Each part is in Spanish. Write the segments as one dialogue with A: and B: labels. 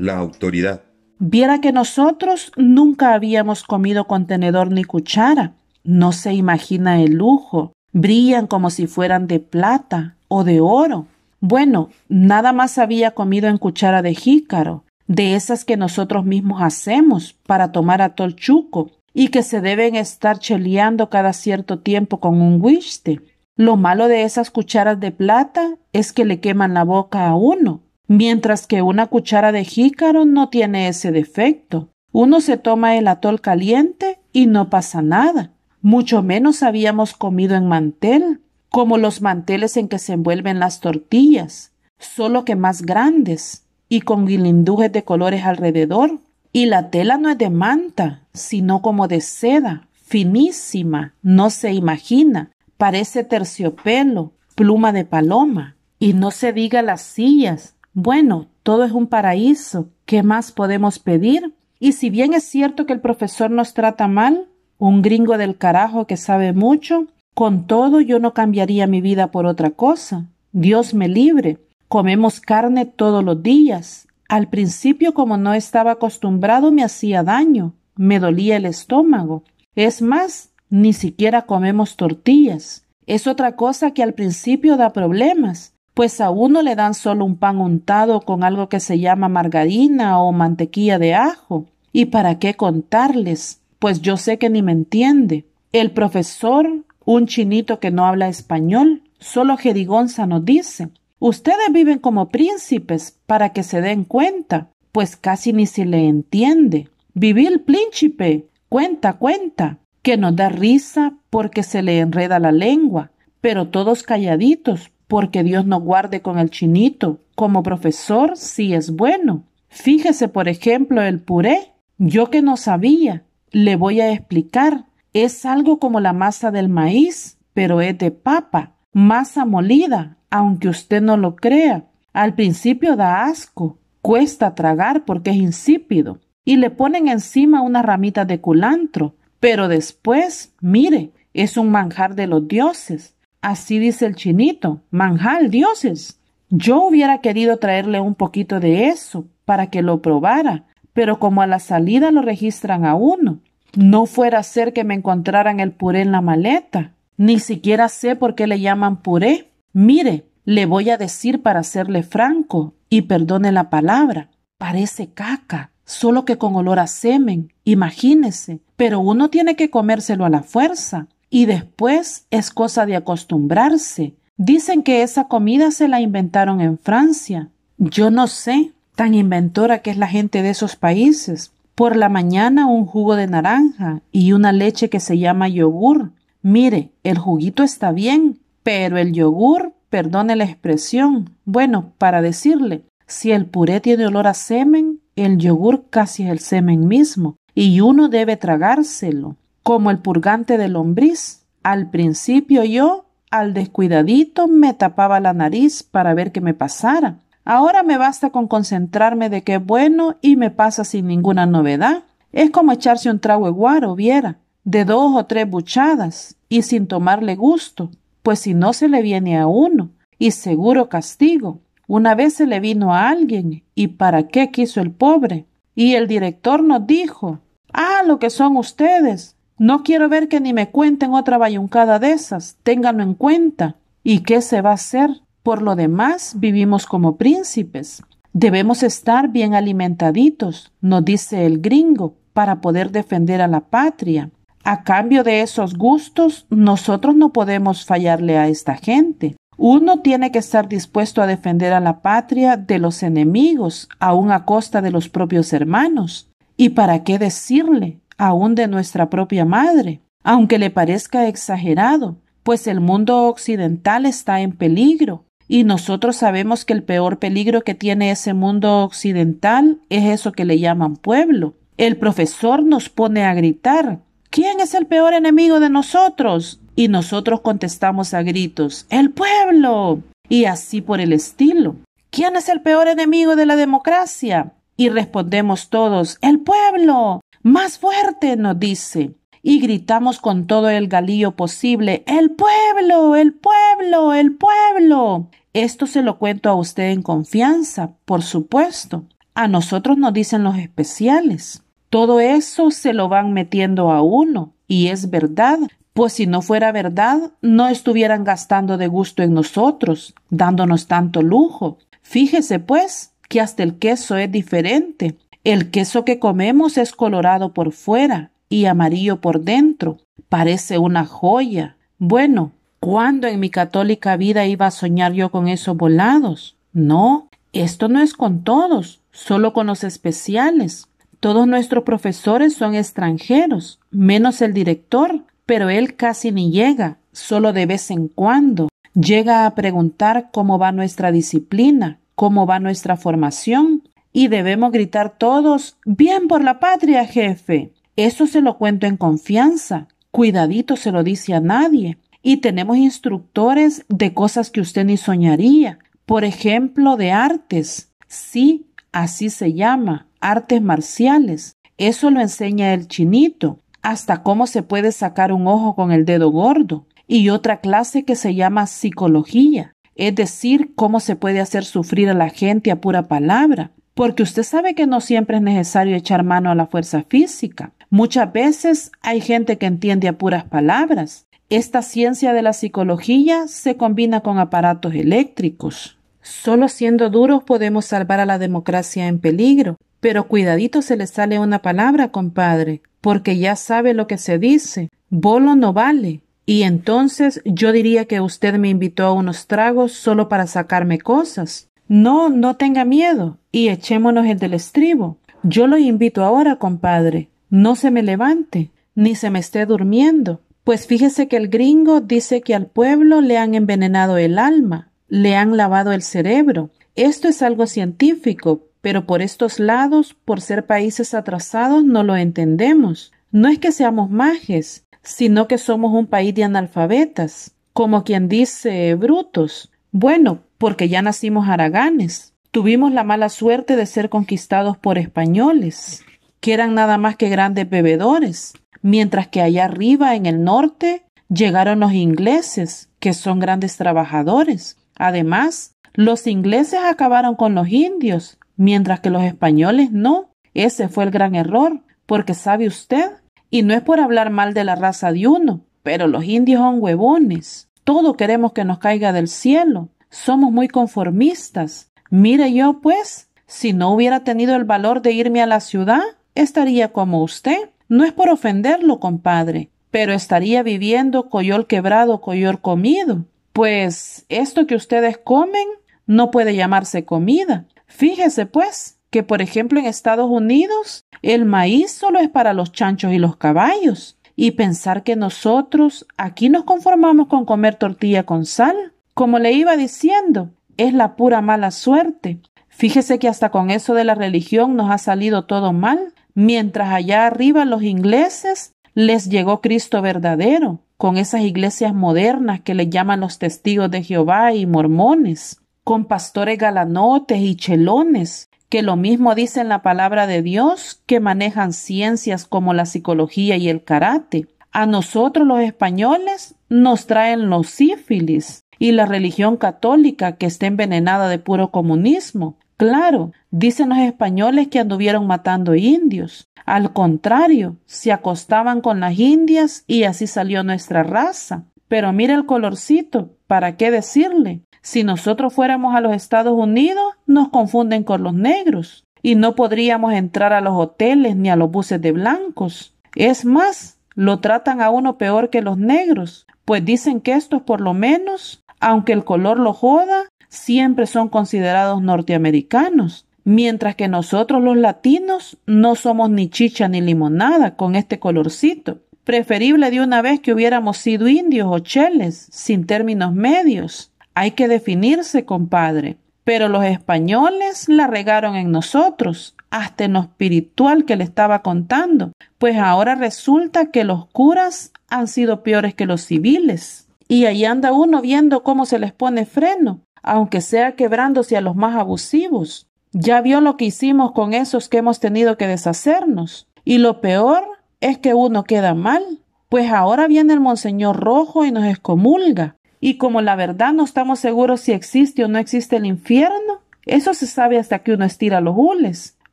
A: la autoridad. Viera que nosotros nunca habíamos comido con tenedor ni cuchara. No se imagina el lujo. Brillan como si fueran de plata o de oro. Bueno, nada más había comido en cuchara de jícaro, de esas que nosotros mismos hacemos para tomar a Tolchuco, y que se deben estar cheleando cada cierto tiempo con un huiste. Lo malo de esas cucharas de plata es que le queman la boca a uno mientras que una cuchara de jícaro no tiene ese defecto. Uno se toma el atol caliente y no pasa nada. Mucho menos habíamos comido en mantel, como los manteles en que se envuelven las tortillas, solo que más grandes y con guilindujes de colores alrededor. Y la tela no es de manta, sino como de seda, finísima, no se imagina, parece terciopelo, pluma de paloma. Y no se diga las sillas, bueno, todo es un paraíso. ¿Qué más podemos pedir? Y si bien es cierto que el profesor nos trata mal, un gringo del carajo que sabe mucho, con todo yo no cambiaría mi vida por otra cosa. Dios me libre. Comemos carne todos los días. Al principio, como no estaba acostumbrado, me hacía daño, me dolía el estómago. Es más, ni siquiera comemos tortillas. Es otra cosa que al principio da problemas, pues a uno le dan solo un pan untado con algo que se llama margarina o mantequilla de ajo. ¿Y para qué contarles? Pues yo sé que ni me entiende. El profesor, un chinito que no habla español, solo jerigonza nos dice Ustedes viven como príncipes, para que se den cuenta, pues casi ni se le entiende. Viví el príncipe, cuenta, cuenta, que nos da risa porque se le enreda la lengua, pero todos calladitos, porque Dios no guarde con el chinito. Como profesor, sí es bueno. Fíjese, por ejemplo, el puré. Yo que no sabía, le voy a explicar. Es algo como la masa del maíz, pero es de papa, masa molida, aunque usted no lo crea. Al principio da asco, cuesta tragar porque es insípido, y le ponen encima una ramita de culantro, pero después, mire, es un manjar de los dioses. Así dice el chinito. Manjal, dioses. Yo hubiera querido traerle un poquito de eso para que lo probara, pero como a la salida lo registran a uno, no fuera a ser que me encontraran el puré en la maleta. Ni siquiera sé por qué le llaman puré. Mire, le voy a decir para serle franco, y perdone la palabra, parece caca, solo que con olor a semen, imagínese, pero uno tiene que comérselo a la fuerza y después es cosa de acostumbrarse. Dicen que esa comida se la inventaron en Francia. Yo no sé, tan inventora que es la gente de esos países. Por la mañana un jugo de naranja y una leche que se llama yogur. Mire, el juguito está bien, pero el yogur, perdone la expresión, bueno, para decirle, si el puré tiene olor a semen, el yogur casi es el semen mismo, y uno debe tragárselo como el purgante de lombriz. Al principio yo, al descuidadito, me tapaba la nariz para ver qué me pasara. Ahora me basta con concentrarme de qué bueno y me pasa sin ninguna novedad. Es como echarse un trago de guaro, viera, de dos o tres buchadas, y sin tomarle gusto, pues si no se le viene a uno, y seguro castigo. Una vez se le vino a alguien, y para qué quiso el pobre. Y el director nos dijo, Ah, lo que son ustedes, no quiero ver que ni me cuenten otra bayuncada de esas. Ténganlo en cuenta. ¿Y qué se va a hacer? Por lo demás, vivimos como príncipes. Debemos estar bien alimentaditos, nos dice el gringo, para poder defender a la patria. A cambio de esos gustos, nosotros no podemos fallarle a esta gente. Uno tiene que estar dispuesto a defender a la patria de los enemigos, aun a costa de los propios hermanos. ¿Y para qué decirle? aún de nuestra propia madre, aunque le parezca exagerado, pues el mundo occidental está en peligro, y nosotros sabemos que el peor peligro que tiene ese mundo occidental es eso que le llaman pueblo. El profesor nos pone a gritar ¿Quién es el peor enemigo de nosotros? Y nosotros contestamos a gritos El pueblo. y así por el estilo. ¿Quién es el peor enemigo de la democracia? Y respondemos todos El pueblo. Más fuerte nos dice. Y gritamos con todo el galío posible El pueblo. el pueblo. el pueblo. Esto se lo cuento a usted en confianza, por supuesto. A nosotros nos dicen los especiales. Todo eso se lo van metiendo a uno, y es verdad, pues si no fuera verdad, no estuvieran gastando de gusto en nosotros, dándonos tanto lujo. Fíjese, pues, que hasta el queso es diferente. El queso que comemos es colorado por fuera y amarillo por dentro. Parece una joya. Bueno, ¿cuándo en mi católica vida iba a soñar yo con esos volados? No, esto no es con todos, solo con los especiales. Todos nuestros profesores son extranjeros, menos el director, pero él casi ni llega, solo de vez en cuando. Llega a preguntar cómo va nuestra disciplina, cómo va nuestra formación, y debemos gritar todos, bien por la patria, jefe. Eso se lo cuento en confianza. Cuidadito se lo dice a nadie. Y tenemos instructores de cosas que usted ni soñaría. Por ejemplo, de artes. Sí, así se llama, artes marciales. Eso lo enseña el chinito. Hasta cómo se puede sacar un ojo con el dedo gordo. Y otra clase que se llama psicología es decir, cómo se puede hacer sufrir a la gente a pura palabra, porque usted sabe que no siempre es necesario echar mano a la fuerza física. Muchas veces hay gente que entiende a puras palabras. Esta ciencia de la psicología se combina con aparatos eléctricos. Solo siendo duros podemos salvar a la democracia en peligro. Pero cuidadito se le sale una palabra, compadre, porque ya sabe lo que se dice. Bolo no vale. Y entonces yo diría que usted me invitó a unos tragos solo para sacarme cosas. No, no tenga miedo y echémonos el del estribo. Yo lo invito ahora, compadre. No se me levante, ni se me esté durmiendo. Pues fíjese que el gringo dice que al pueblo le han envenenado el alma, le han lavado el cerebro. Esto es algo científico, pero por estos lados, por ser países atrasados, no lo entendemos. No es que seamos majes, sino que somos un país de analfabetas, como quien dice brutos. Bueno, porque ya nacimos Araganes, Tuvimos la mala suerte de ser conquistados por españoles, que eran nada más que grandes bebedores, mientras que allá arriba en el norte llegaron los ingleses, que son grandes trabajadores. Además, los ingleses acabaron con los indios, mientras que los españoles no. Ese fue el gran error, porque sabe usted, y no es por hablar mal de la raza de uno, pero los indios son huevones. Todo queremos que nos caiga del cielo. Somos muy conformistas. Mire yo, pues, si no hubiera tenido el valor de irme a la ciudad, estaría como usted. No es por ofenderlo, compadre, pero estaría viviendo coyol quebrado, coyol comido. Pues esto que ustedes comen no puede llamarse comida. Fíjese, pues, que por ejemplo en Estados Unidos el maíz solo es para los chanchos y los caballos. Y pensar que nosotros aquí nos conformamos con comer tortilla con sal. Como le iba diciendo, es la pura mala suerte. Fíjese que hasta con eso de la religión nos ha salido todo mal, mientras allá arriba los ingleses les llegó Cristo verdadero, con esas iglesias modernas que les llaman los testigos de Jehová y mormones, con pastores galanotes y chelones, que lo mismo dicen la palabra de Dios, que manejan ciencias como la psicología y el karate. A nosotros los españoles nos traen los sífilis, y la religión católica que está envenenada de puro comunismo. Claro, dicen los españoles que anduvieron matando indios. Al contrario, se acostaban con las indias y así salió nuestra raza. Pero mira el colorcito, ¿para qué decirle? Si nosotros fuéramos a los Estados Unidos, nos confunden con los negros y no podríamos entrar a los hoteles ni a los buses de blancos. Es más, lo tratan a uno peor que los negros, pues dicen que estos por lo menos aunque el color lo joda, siempre son considerados norteamericanos, mientras que nosotros los latinos no somos ni chicha ni limonada con este colorcito. Preferible de una vez que hubiéramos sido indios o cheles, sin términos medios. Hay que definirse, compadre. Pero los españoles la regaron en nosotros, hasta en lo espiritual que le estaba contando, pues ahora resulta que los curas han sido peores que los civiles. Y ahí anda uno viendo cómo se les pone freno, aunque sea quebrándose a los más abusivos. Ya vio lo que hicimos con esos que hemos tenido que deshacernos. Y lo peor es que uno queda mal. Pues ahora viene el monseñor rojo y nos excomulga. Y como la verdad no estamos seguros si existe o no existe el infierno, eso se sabe hasta que uno estira los hules.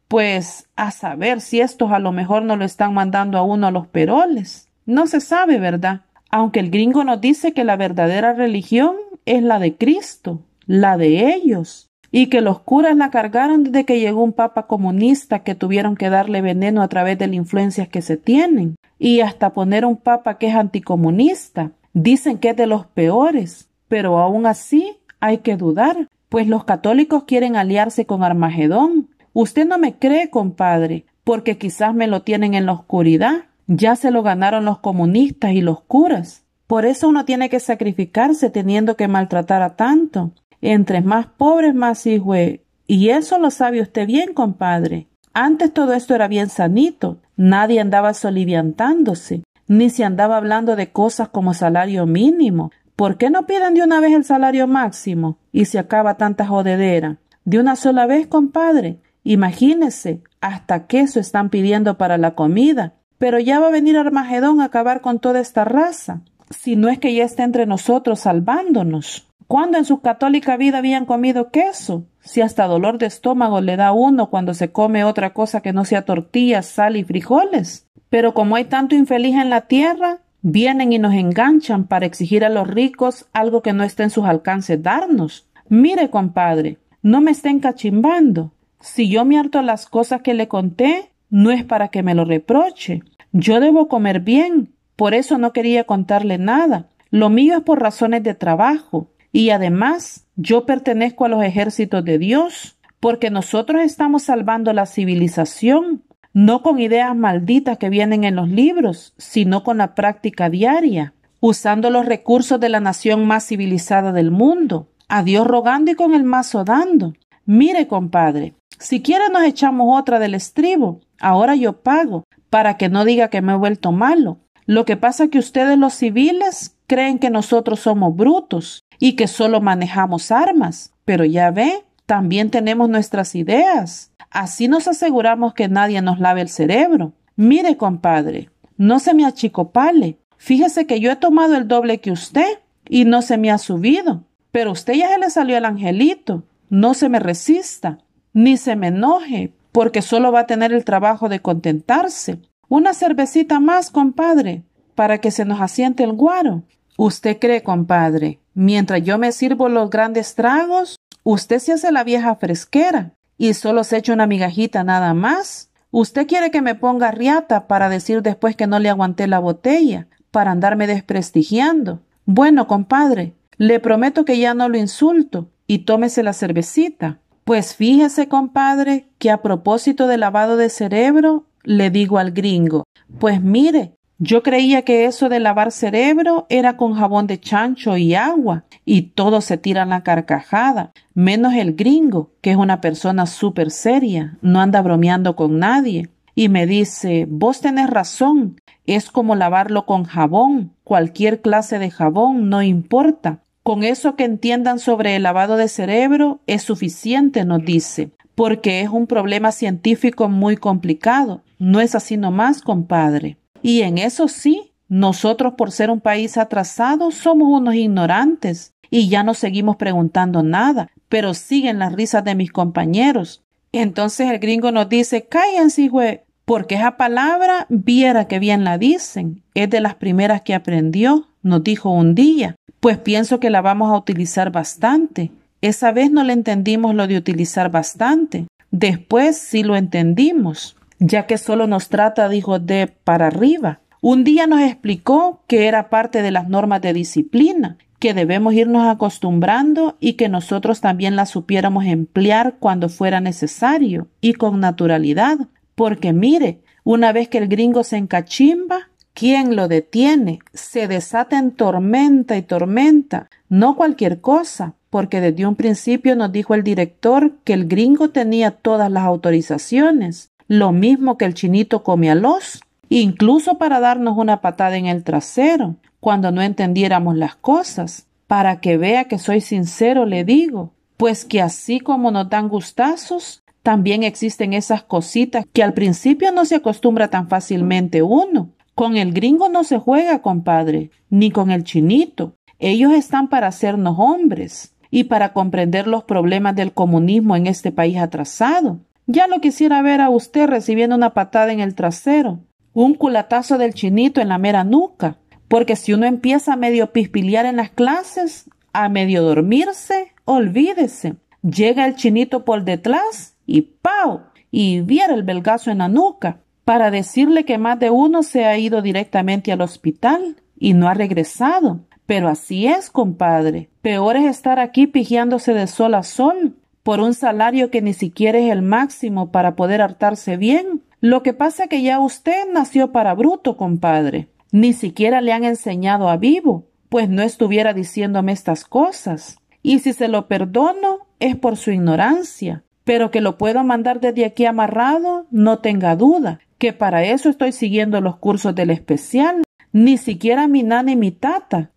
A: Pues a saber si estos a lo mejor no lo están mandando a uno a los peroles. No se sabe, ¿verdad? aunque el gringo nos dice que la verdadera religión es la de Cristo, la de ellos, y que los curas la cargaron desde que llegó un papa comunista que tuvieron que darle veneno a través de las influencias que se tienen, y hasta poner un papa que es anticomunista. Dicen que es de los peores, pero aún así hay que dudar, pues los católicos quieren aliarse con Armagedón. Usted no me cree, compadre, porque quizás me lo tienen en la oscuridad, ya se lo ganaron los comunistas y los curas. Por eso uno tiene que sacrificarse teniendo que maltratar a tanto. Entre más pobres, más hijue. Y eso lo sabe usted bien, compadre. Antes todo esto era bien sanito. Nadie andaba soliviantándose, ni se andaba hablando de cosas como salario mínimo. ¿Por qué no piden de una vez el salario máximo? Y se acaba tanta jodedera. De una sola vez, compadre. Imagínese, hasta eso están pidiendo para la comida. Pero ya va a venir Armagedón a acabar con toda esta raza, si no es que ya está entre nosotros salvándonos. ¿Cuándo en su católica vida habían comido queso? Si hasta dolor de estómago le da uno cuando se come otra cosa que no sea tortillas, sal y frijoles. Pero como hay tanto infeliz en la tierra, vienen y nos enganchan para exigir a los ricos algo que no está en sus alcances darnos. Mire, compadre, no me estén cachimbando. Si yo me harto las cosas que le conté, no es para que me lo reproche. Yo debo comer bien, por eso no quería contarle nada. Lo mío es por razones de trabajo. Y además, yo pertenezco a los ejércitos de Dios, porque nosotros estamos salvando la civilización, no con ideas malditas que vienen en los libros, sino con la práctica diaria, usando los recursos de la nación más civilizada del mundo, a Dios rogando y con el mazo dando. Mire, compadre, si Siquiera nos echamos otra del estribo. Ahora yo pago, para que no diga que me he vuelto malo. Lo que pasa es que ustedes los civiles creen que nosotros somos brutos y que solo manejamos armas. Pero ya ve, también tenemos nuestras ideas. Así nos aseguramos que nadie nos lave el cerebro. Mire, compadre, no se me achicopale. Fíjese que yo he tomado el doble que usted y no se me ha subido. Pero usted ya se le salió el angelito. No se me resista ni se me enoje, porque solo va a tener el trabajo de contentarse. Una cervecita más, compadre, para que se nos asiente el guaro. Usted cree, compadre, mientras yo me sirvo los grandes tragos, usted se hace la vieja fresquera y solo se echa una migajita nada más. Usted quiere que me ponga riata para decir después que no le aguanté la botella, para andarme desprestigiando. Bueno, compadre, le prometo que ya no lo insulto y tómese la cervecita. Pues fíjese, compadre, que a propósito de lavado de cerebro, le digo al gringo, pues mire, yo creía que eso de lavar cerebro era con jabón de chancho y agua, y todos se tiran la carcajada, menos el gringo, que es una persona súper seria, no anda bromeando con nadie. Y me dice, vos tenés razón, es como lavarlo con jabón, cualquier clase de jabón, no importa. Con eso que entiendan sobre el lavado de cerebro es suficiente, nos dice, porque es un problema científico muy complicado. No es así nomás, compadre. Y en eso sí, nosotros por ser un país atrasado somos unos ignorantes y ya no seguimos preguntando nada, pero siguen las risas de mis compañeros. Entonces el gringo nos dice, cállense, güey, porque esa palabra viera que bien la dicen, es de las primeras que aprendió, nos dijo un día, pues pienso que la vamos a utilizar bastante. Esa vez no le entendimos lo de utilizar bastante, después sí lo entendimos, ya que solo nos trata, dijo, de para arriba. Un día nos explicó que era parte de las normas de disciplina, que debemos irnos acostumbrando y que nosotros también la supiéramos emplear cuando fuera necesario y con naturalidad, porque mire, una vez que el gringo se encachimba, ¿quién lo detiene? Se desata en tormenta y tormenta, no cualquier cosa, porque desde un principio nos dijo el director que el gringo tenía todas las autorizaciones, lo mismo que el chinito come a los, incluso para darnos una patada en el trasero, cuando no entendiéramos las cosas. Para que vea que soy sincero, le digo, pues que así como nos dan gustazos, también existen esas cositas que al principio no se acostumbra tan fácilmente uno. Con el gringo no se juega, compadre, ni con el chinito. Ellos están para hacernos hombres y para comprender los problemas del comunismo en este país atrasado. Ya lo quisiera ver a usted recibiendo una patada en el trasero, un culatazo del chinito en la mera nuca, porque si uno empieza a medio pispilear en las clases, a medio dormirse, olvídese. Llega el chinito por detrás y ¡pau! y viera el belgazo en la nuca, para decirle que más de uno se ha ido directamente al hospital y no ha regresado. Pero así es, compadre. Peor es estar aquí pigiándose de sol a sol, por un salario que ni siquiera es el máximo para poder hartarse bien. Lo que pasa que ya usted nació para bruto, compadre. Ni siquiera le han enseñado a vivo, pues no estuviera diciéndome estas cosas. Y si se lo perdono, es por su ignorancia pero que lo puedo mandar desde aquí amarrado, no tenga duda, que para eso estoy siguiendo los cursos del especial. Ni siquiera mi nana y mi tata,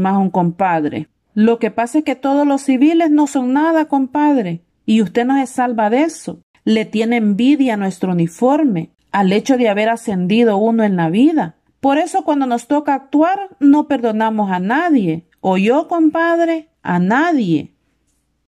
A: más un compadre. Lo que pasa es que todos los civiles no son nada, compadre, y usted no se salva de eso. Le tiene envidia nuestro uniforme, al hecho de haber ascendido uno en la vida. Por eso cuando nos toca actuar no perdonamos a nadie. o yo, compadre? A nadie.